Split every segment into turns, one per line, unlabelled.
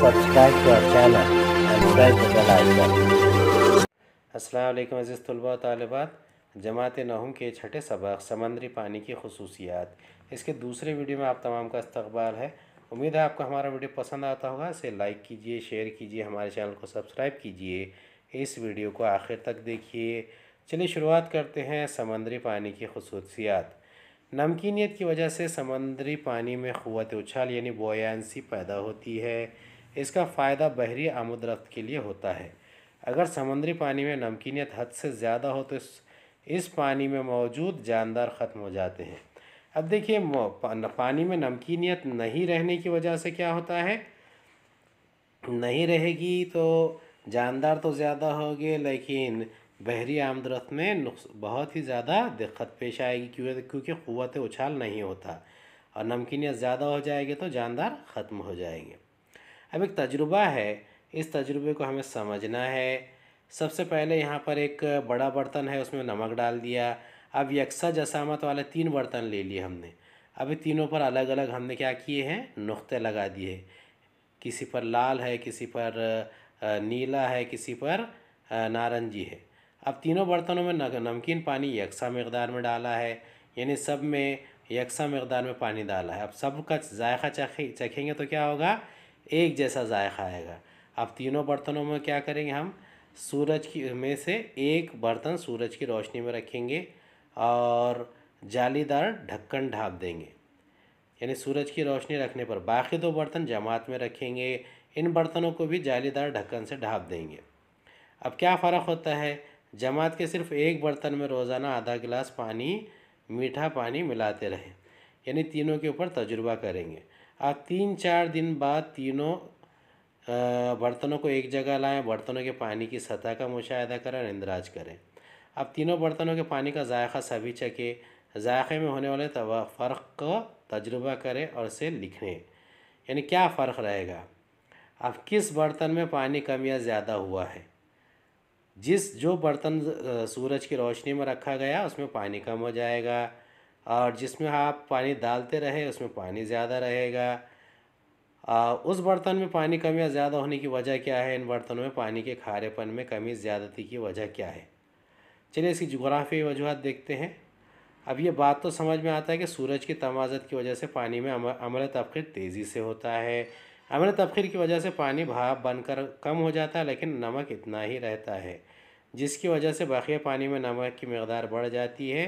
subscribe to our channel and press the bell icon. अज़ीज़ तलबा तलबात जमात नहम के छठे सबक समंदरी पानी की खसूसियात इसके दूसरे वीडियो में आप तमाम का इस्तबाल है उम्मीद है आपको हमारा वीडियो पसंद आता होगा इसे लाइक कीजिए शेयर कीजिए हमारे चैनल को सब्सक्राइब कीजिए इस वीडियो को आखिर तक देखिए चलिए शुरुआत करते हैं समंदरी पानी की खसूसियात नमकीनियत की वजह से समंदरी पानी में क़वत उछाल यानी बोयांसी पैदा होती है इसका फ़ायदा बहरी आमदरफ्त के लिए होता है अगर समुद्री पानी में नमकीनियत हद से ज़्यादा हो तो इस, इस पानी में मौजूद जानदार ख़त्म हो जाते हैं अब देखिए पानी में नमकीनियत नहीं रहने की वजह से क्या होता है नहीं रहेगी तो जानदार तो ज़्यादा गए लेकिन बहरी आमदरफ्त में बहुत ही ज़्यादा दिक्कत पेश आएगी क्योंकि क्योंकि क़वत उछाल नहीं होता और नमकीनियत ज़्यादा हो जाएगी तो जानदार ख़त्म हो जाएंगे अब एक तजुर्बा है इस तजुर्बे को हमें समझना है सबसे पहले यहाँ पर एक बड़ा बर्तन है उसमें नमक डाल दिया अब यकसा जसामत वाले तीन बर्तन ले लिए हमने अभी तीनों पर अलग अलग हमने क्या किए हैं नुक्ते लगा दिए किसी पर लाल है किसी पर नीला है किसी पर नारंगी है अब तीनों बर्तनों में नमकीन पानी यकसा मकदार में डाला है यानी सब में यकसा मकदार में पानी डाला है अब सब का जायका चखे चखेंगे तो क्या होगा एक जैसा जायका आएगा अब तीनों बर्तनों में क्या करेंगे हम सूरज की में से एक बर्तन सूरज की रोशनी में रखेंगे और जालीदार ढक्कन ढाप देंगे यानी सूरज की रोशनी रखने पर बाकी दो बर्तन जमात में रखेंगे इन बर्तनों को भी जालीदार ढक्कन से ढाप देंगे अब क्या फ़र्क होता है जमात के सिर्फ एक बर्तन में रोज़ाना आधा गिलास पानी मीठा पानी मिलाते रहें यानी तीनों के ऊपर तजुर्बा करेंगे आप तीन चार दिन बाद तीनों बर्तनों को एक जगह लाएं बर्तनों के पानी की सतह का मुशाह करें और इंदराज करें अब तीनों बर्तनों के पानी का जायका सभी चखें जायक़े में होने वाले फ़र्क का तजुर्बा करें और इसे लिखें यानी क्या फ़र्क रहेगा अब किस बर्तन में पानी कम या ज़्यादा हुआ है जिस जो बर्तन सूरज की रोशनी में रखा गया उसमें पानी कम हो जाएगा और जिसमें आप पानी डालते रहे उसमें पानी ज़्यादा रहेगा आ, उस बर्तन में पानी कम या ज़्यादा होने की वजह क्या है इन बर्तनों में पानी के खारेपन में कमी ज़्यादती की वजह क्या है चलिए इसकी जुग्राफी वजूहत देखते हैं अब ये बात तो समझ में आता है कि सूरज की तमाजत की वजह से पानी में अमल तबखिर तेज़ी से होता है अमल तबखिर की वजह से पानी भाप बनकर कम हो जाता है लेकिन नमक इतना ही रहता है जिसकी वजह से बाक़ी पानी में नमक की मकदार बढ़ जाती है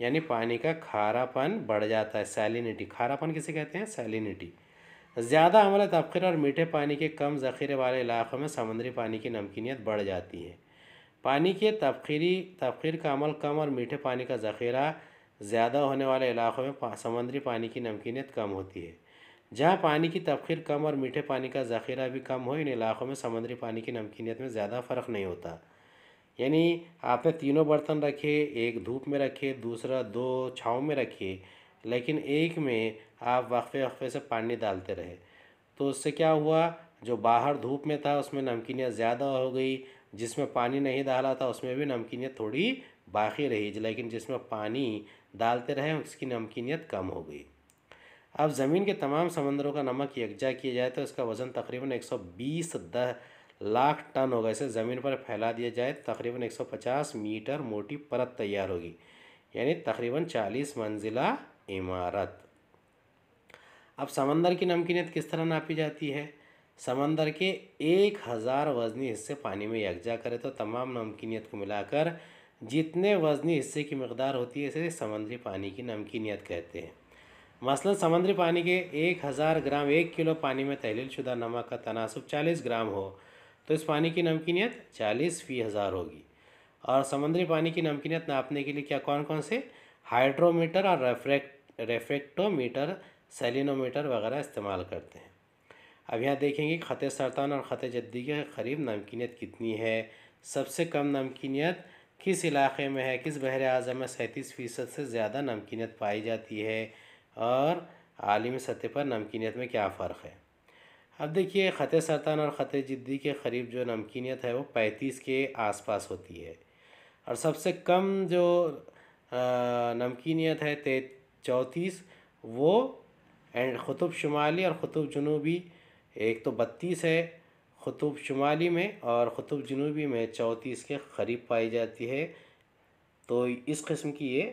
यानी पानी का खारापन बढ़ जाता है सैलिनिटी खारापन किसे कहते हैं सैलिनिटी ज़्यादा अमला तबखिर और मीठे पानी के कम ज़ख़ीरे वाले इलाक़ों में समुद्री पानी की नमकीनियत बढ़ जाती है पानी के तबखीरी तबखीर का अमल कम और मीठे पानी का ज़ख़ीरा ज़्यादा होने वाले इलाक़ों में पा, समुद्री पानी की नमकीनियत कम होती है जहाँ पानी की तबखीर कम और मीठे पानी का ज़ख़ीरा भी कम हो इन इलाक़ों में समुद्री पानी की नमकीनियत में ज़्यादा फ़र्क नहीं होता यानी आपने तीनों बर्तन रखे एक धूप में रखे दूसरा दो छाँव में रखे लेकिन एक में आप वक्फे वक्फे से पानी डालते रहे तो उससे क्या हुआ जो बाहर धूप में था उसमें नमकीनियत ज़्यादा हो गई जिसमें पानी नहीं डाला था उसमें भी नमकीनियत थोड़ी बाकी रही लेकिन जिसमें पानी डालते रहे उसकी नमकीनियत कम हो गई अब ज़मीन के तमाम समंदरों का नमक यकजा किया जाए तो इसका वज़न तकरीबन 120 सौ बीस लाख टन होगा इसे ज़मीन पर फैला दिया जाए तकरीबन 150 मीटर मोटी परत तैयार होगी यानी तकरीबन 40 मंजिला इमारत अब समंदर की नमकीनियत किस तरह नापी जाती है समंदर के एक हज़ार वजनी हिस्से पानी में यकजा करें तो तमाम नमकीनियत को मिलाकर जितने वजनी हिस्से की मकदार होती है इसे समंदरी पानी की नमकीनियत कहते हैं मसलन समंदरी पानी के एक हज़ार ग्राम एक किलो पानी में तहलील शुदा नमक का तनासब चालीस ग्राम हो तो इस पानी की नमकीनियत चालीस फी हज़ार होगी और समुद्री पानी की नमकीनियत नापने के लिए क्या कौन कौन से हाइड्रोमीटर और रेफ्रेक्ट रेफ्रेक्टोमीटर सेलिनोमीटर वगैरह इस्तेमाल करते हैं अब यहाँ देखेंगे ख़त सरतान और ख़त जद्दी के करीब नमकीनीत कितनी है सबसे कम नमकीनीत किस इलाके में है किस बहर अज़म में सैंतीस फ़ीसद से ज़्यादा नमकीनीत पाई जाती है और आलमी सतह पर नमकीनीत में क्या फ़र्क है अब देखिए ख़त सरतान और ख़त जिद्दी के करीब जो नमकीनीत है वो पैंतीस के आसपास होती है और सबसे कम जो नमकीनीत है ते चौंतीस वो एंड ख़ुतुब शुमाली और ख़ुतुब जनूबी एक तो बत्तीस है ख़ुतुब शुमाली में और ख़ुतुब जनूबी में चौंतीस के करीब पाई जाती है तो इस किस्म की ये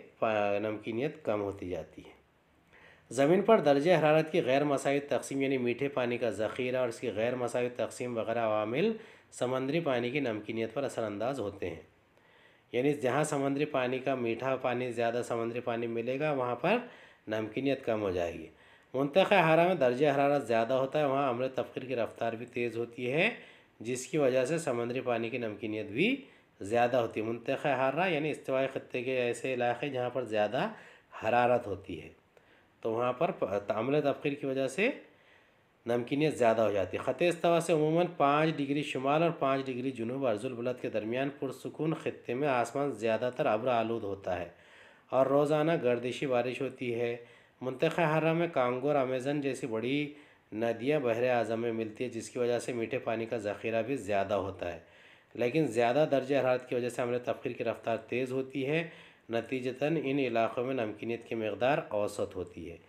नमकीनीत कम होती जाती है ज़मीन पर दर्ज हरारत की गैर मसावी तकसीम यानी मीठे पानी का ज़ख़ीरा और इसकी गैर मसावी तकसीम वगैरह अवामिल समंदरी पानी की नमकीनीत पर असरानंदाज होते हैं यानी जहाँ समंदरी पानी का मीठा पानी ज़्यादा समंदरी पानी मिलेगा वहाँ पर नमकीनीत कम हो जाएगी मुंतख हरा में दर्ज हरारत ज़्यादा होता है वहाँ अमृत तफकर की रफ्तार भी तेज़ होती है जिसकी वजह से समंदरी पानी की नमकीनीत भी ज़्यादा होती है मुंतख हरा यानी इस्तवाई ख़त्े के ऐसे इलाके जहाँ पर ज़्यादा हरारत होती है तो वहाँ पर तामल तफकीर की वजह से नमकीनियत ज़्यादा हो जाती है ख़त इस्तवा से उमूमा पाँच डिग्री शुमाल और पाँच डिग्री जुनूब अर्जुलबलद के दरमियान पुरसकून ख़त्े में आसमान ज़्यादातर अब्र आलूद होता है और रोज़ाना गर्दिशी बारिश होती है मनतख हरा में कांगो और अमेज़न जैसी बड़ी नदियाँ बहर अज़म में मिलती है जिसकी वजह से मीठे पानी का ज़ख़ीरा भी ज़्यादा होता है लेकिन ज़्यादा दर्ज हरारत की वजह से हमारे तफीर की रफ़्तार तेज़ होती है नतीजतन इन इलाक़ों में नमकीनीत की मकदार औसत होती है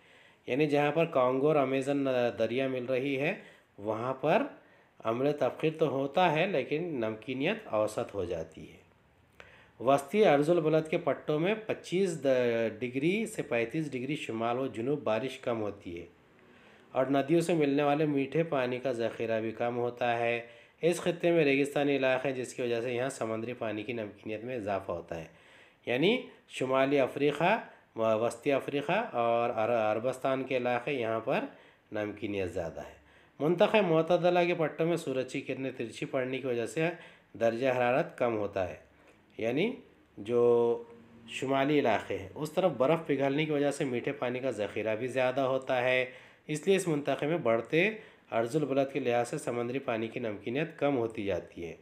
यानी जहाँ पर कांगो और अमेज़न दरिया मिल रही है वहाँ पर अम्ल तफ़ीर तो होता है लेकिन नमकीनीत औसत हो जाती है वस्ती अर्जुलबलद के पट्टों में 25 डिग्री से 35 डिग्री शुमाल व जुनूब बारिश कम होती है और नदियों से मिलने वाले मीठे पानी का ज़ख़ीरा भी कम होता है इस खत्े में रेगिस्तानी इलाके हैं जिसकी वजह से यहाँ समंदरी पानी की नमकीनीत में इजाफ़ा होता है यानी शुमाली अफ्रीका वस्ती अफ्रीका और अरबस्तान के इलाके यहाँ पर नमकीनियत ज़्यादा है मुंतख मतदला के पट्टों में सूरज की किरणें तिरछी पड़ने की वजह से दर्ज हरारत कम होता है यानी जो शुमाली इलाके हैं उस तरफ बर्फ़ पिघलने की वजह से मीठे पानी का ज़ख़ीरा भी ज़्यादा होता है इसलिए इस मनतखे में बढ़ते अर्जुल बलद के लिहाज से समंदरी पानी की नमकीनियत कम होती जाती है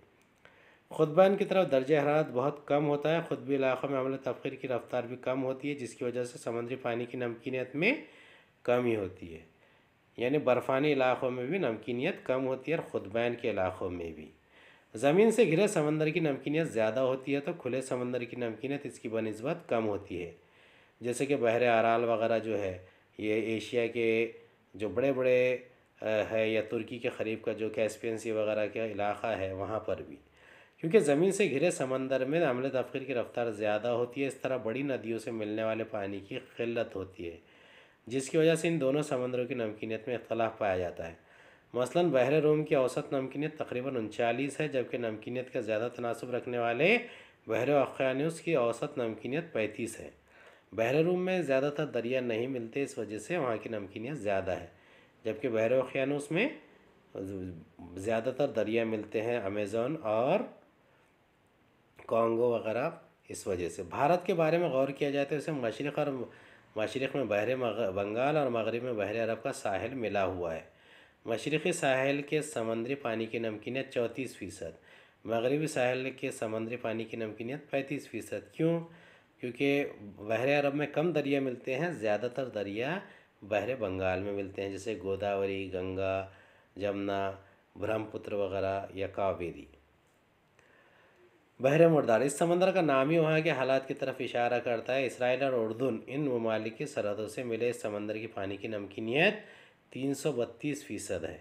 खुदबान की तरफ दर्ज हरारत बहुत कम होता है खुतबी इलाक़ों में अमल तफी की रफ़्तार भी कम होती है जिसकी वजह से समुद्री पानी की नमकीनीत में कमी होती है यानी बर्फ़ानी इलाक़ों में भी नमकीनीत कम होती है और खुदबैन के इलाक़ों में भी ज़मीन से घिरे समंदर की नमकीनीत ज़्यादा होती है तो खुले समंदर की नमकीनीत इसकी बनस्बत कम होती है जैसे कि बहर आराल वगैरह जो है ये एशिया के जो बड़े बड़े है या तुर्की के करीब का जो कैस्पियंसी वगैरह का इलाक़ा है वहाँ पर भी क्योंकि ज़मीन से घिरे समंदर में अमल तफकीर की रफ़्तार ज़्यादा होती है इस तरह बड़ी नदियों से मिलने वाले पानी की किल्लत होती है जिसकी वजह से इन दोनों समंदरों की नमकीनीत में इख्तलाफ पाया जाता है मसलन बहरे रोम की औसत नमकीनीत तकरीबन उनचालीस है जबकि नमकीनीत का ज़्यादा तनासब रखने वाले बहर अख्यानूस की औसत नमकीनीत पैंतीस है बहरे रोम में ज़्यादातर दरिया नहीं मिलते इस वजह से वहाँ की नमकीनीत ज़्यादा है जबकि बहर अख्यानूस में ज़्यादातर दरिया मिलते हैं अमेज़ोन और कॉन्गो वगैरह इस वजह से भारत के बारे में गौर किया जाए तो इसे मशरक़ और मशरक़ में बहरे बंगाल और मगरब में बहरे अरब का साहिल मिला हुआ है मशरक़ी साहिल के समंदरी पानी की नमकीनीत चौंतीस फ़ीसद मगरबी साहिल के समंदरी पानी की नमकीनीत पैंतीस फ़ीसद क्यों क्योंकि बहरे अरब में कम दरिया मिलते हैं ज़्यादातर दरिया बहरे बंगाल में मिलते हैं जैसे गोदावरी गंगा जमुना ब्रह्मपुत्र वगैरह या कावेरी बहर मुर्दार इस समंदर का नाम ही वहाँ के हालात की तरफ इशारा करता है इसराइल और उर्दन इन ममालिक की सरहदों से मिले इस समंदर की पानी की नमकीनीत तीन सौ बत्तीस फ़ीसद है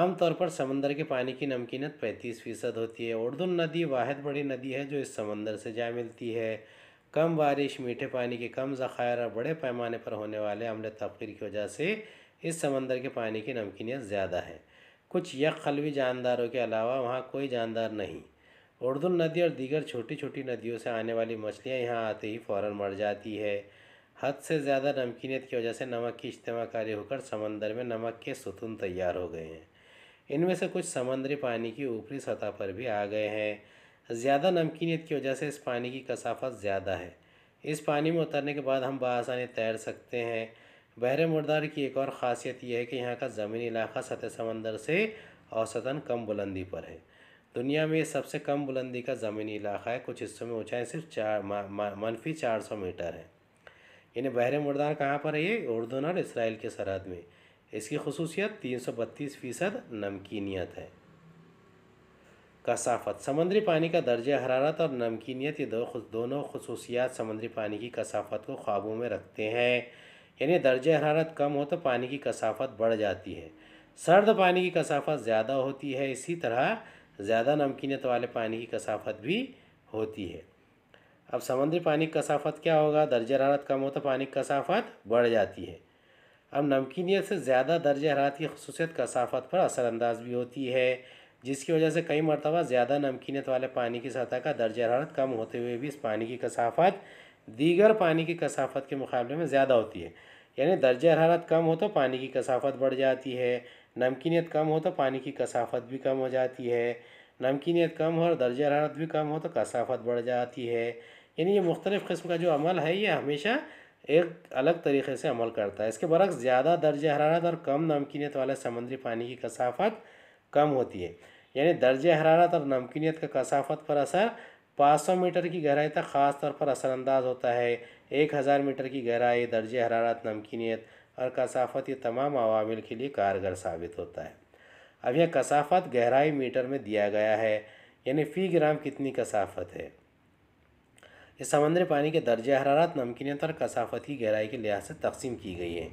आमतौर पर समंदर के पानी की नमकीनत पैंतीस फ़ीसद होती है उर्दन नदी वाद बड़ी नदी है जो इस समंदर से जा मिलती है कम बारिश मीठे पानी के कम ज़ख़ायर और बड़े पैमाने पर होने वाले अमले तफीर की वजह से इस समंदर के पानी की नमकीनीत ज़्यादा है कुछ यक खलवी जानदारों के अलावा वहाँ कोई जानदार नहीं उर्दुन नदी और दीगर छोटी छोटी नदियों से आने वाली मछलियाँ यहाँ आते ही फ़ौर मर जाती है हद से ज़्यादा नमकीनियत की वजह से नमक की इज्तमाकारी होकर समंदर में नमक के सुतून तैयार हो गए हैं इनमें से कुछ समंदरी पानी की ऊपरी सतह पर भी आ गए हैं ज़्यादा नमकीनियत की वजह से इस पानी की कसाफत ज़्यादा है इस पानी में उतरने के बाद हम बसानी तैर सकते हैं बहर मुर्दार की एक और ख़ासियत यह है कि यहाँ का ज़मीनी इलाका सतह समंदर से औसतन कम बुलंदी पर है दुनिया में सबसे कम बुलंदी का ज़मीनी इलाका है कुछ हिस्सों में ऊंचाई सिर्फ चार मनफी चार सौ मीटर है यानी बहर मुर्दार कहाँ पर है ये उर्दन और इसराइल के सरहद में इसकी खसूसियत तीन सौ बत्तीस फ़ीसद नमकीनीत है कसाफत समंदरी पानी का दर्ज हरारत और नमकीनीत ये दो दोनों खसूसियात समंदरी पानी की कसाफत को ख्वाबों में रखते हैं यानी दर्ज हरारत कम हो तो पानी की कसाफत बढ़ जाती है सर्द पानी की कसाफत ज़्यादा होती है इसी तरह ज़्यादा नमकीनत वाले पानी की कसाफत भी होती है अब समुद्री पानी की कसाफत क्या होगा दर्ज हरारत कम हो तो पानी की कसाफत बढ़ जाती है अब नमकीनियत से ज़्यादा दर्ज हरारत की खसूसियत कसाफत पर असरानंदाज भी होती है जिसकी वजह से कई मरतबा ज़्यादा नमकीनत वाले पानी की सतह का दर्ज हरारत कम होते हुए भी इस पानी की कसाफत दीगर पानी की कसाफत के मुकाबले में ज़्यादा होती है यानी दर्ज हरारत कम हो तो पानी की कसाफत बढ़ जाती है नमकीनियत कम हो तो पानी की कसाफत भी कम हो जाती है नमकीनियत कम हो और दर्ज हरारत भी कम हो तो कसाफत बढ़ जाती है यानी ये मुख्तलिफ़ किस्म का जो अमल है ये हमेशा एक अलग तरीके से अमल करता है इसके बरक्स ज़्यादा दर्ज हरारत और कम नमकीनीत वाले समुद्री पानी की कसाफत कम होती है यानी दर्ज हरारत और नमकीनीत का कसाफत पर असर 500 मीटर की गहराई तक ख़ास तौर पर असरानंदाज होता है 1000 मीटर की गहराई दर्ज हरारत नमकीनीत और कसाफत ये तमाम अवामिल के लिए कारगर साबित होता है अब यह कसाफत गहराई मीटर में दिया गया है यानी फ़ी ग्राम कितनी कसाफत है ये समंदर पानी के दर्ज हरारत नमकीनीत और कसाफत की गहराई के लिहाज से तकसीम की गई है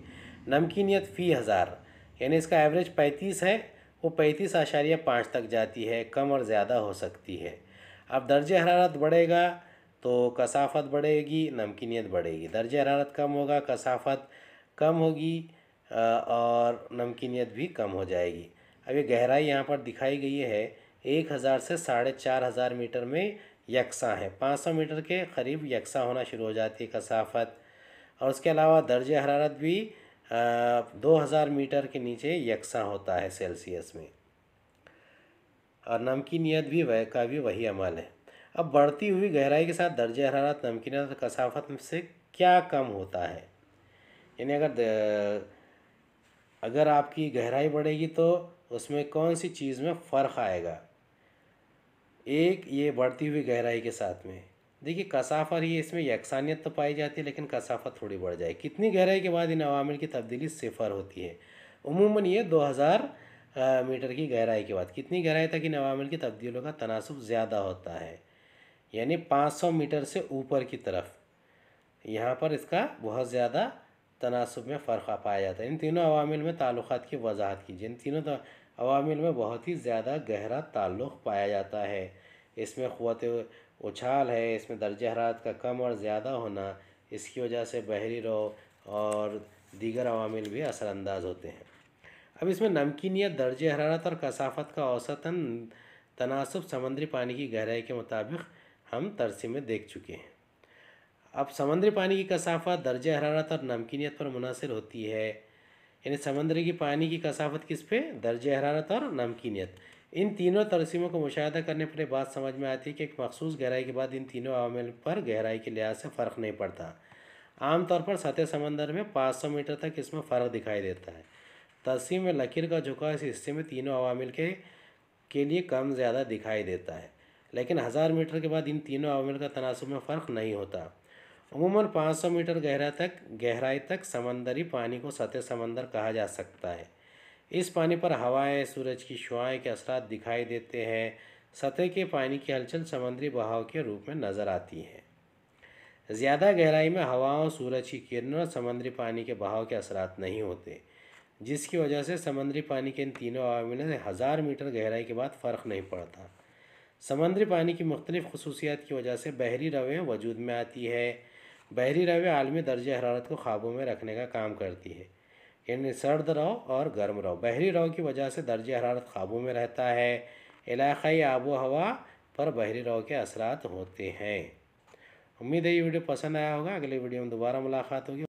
नमकीनीत फ़ी हज़ार यानी इसका एवरेज पैंतीस है वो पैंतीस आशारिया पाँच तक जाती है कम और ज़्यादा हो सकती है अब दर्ज हरारत बढ़ेगा तो कसाफत बढ़ेगी नमकीनीत बढ़ेगी दर्ज हरारत कम होगा कसाफत कम होगी और नमकीनियत भी कम हो जाएगी अब ये गहराई यहाँ पर दिखाई गई है एक हज़ार से साढ़े चार हज़ार मीटर में यकसा है पाँच सौ मीटर के करीब यकसा होना शुरू हो जाती है कसाफत और उसके अलावा दर्ज हरारत भी दो हज़ार मीटर के नीचे यकसा होता है सेल्सियस में और नमकीनियत भी वह का भी वही अमल है अब बढ़ती हुई गहराई के साथ दर्ज हरारत नमकीनियत कसाफत से क्या कम होता है यानी अगर अगर आपकी गहराई बढ़ेगी तो उसमें कौन सी चीज़ में फ़र्क आएगा एक ये बढ़ती हुई गहराई के साथ में देखिए कसाफर ही इसमें यकसानियत तो पाई जाती है लेकिन कसाफत थोड़ी बढ़ जाए कितनी गहराई के बाद इन अवामिल की तब्दीली सिफर होती है उमूमन ये दो हज़ार मीटर की गहराई के बाद कितनी गहराई तक इन अवामिल की तब्दीलों का तनासब ज़्यादा होता है यानी पाँच सौ मीटर से ऊपर की तरफ यहाँ पर इसका बहुत ज़्यादा तनासब में फ़र्क पाया जाता है इन तीनों अवामिल में ताल्लुक़ात की वजाहत कीजिए इन तीनों अवामिल में बहुत ही ज़्यादा गहरा ताल्लुक़ पाया जाता है इसमें क़वत उछाल है इसमें दर्ज हरात का कम और ज़्यादा होना इसकी वजह से बहरी रो और दीगर अवामिल भी असरानंदाज होते हैं अब इसमें या दर्ज हरारत और कसाफत का औसतन तनासब समंदरी पानी की गहराई के मुताबिक हम तरसी में देख चुके हैं अब समंदरी पानी की कसाफत दर्ज हरारत और नमकीनीत पर मुनासर होती है यानी समंदर की पानी की कसाफत किस पे दर्ज हरारत और नमकीनीत इन तीनों तरसीमों को मुशाह करने पर बात समझ में आती है कि एक मखसूस गहराई के बाद इन तीनों आवामिल पर गहराई के लिहाज से फ़र्क नहीं पड़ता आमतौर पर सतह समंदर में 500 मीटर तक इसमें फ़र्क दिखाई देता है तरसीम में लकीर का झुकाव इस हिस्से में तीनों अवामिल के के लिए कम ज़्यादा दिखाई देता है लेकिन हज़ार मीटर के बाद इन तीनों अवामिल का तनासब में फ़र्क नहीं होता अमूमन 500 मीटर गहरा तक गहराई तक समंदरी पानी को सतह समंदर कहा जा सकता है इस पानी पर हवाएं सूरज की शुआएँ के असरा दिखाई देते हैं सतह के पानी की हलचल समंदरी बहाव के रूप में नज़र आती है ज़्यादा गहराई में हवाओं सूरज की किरणों और समंदरी पानी के बहाव के असरात नहीं होते जिसकी वजह से समंदरी पानी के इन तीनों आवामिलों से हज़ार मीटर गहराई के बाद फ़र्क नहीं पड़ता समंदरी पानी की मुख्तलिफ़ खसूसियात की वजह से बहरी रवें वजूद में आती है बहरी रवे आलमी दर्ज हरारत को काबू में रखने का काम करती है यानी सर्द रहो और गर्म रहो बहरी रहो की वजह से दर्ज हरारत काबू में रहता है इलाकई आबो हवा पर बहरी रहो के असरात होते हैं उम्मीद है ये वीडियो पसंद आया होगा अगले वीडियो में दोबारा मुलाकात होगी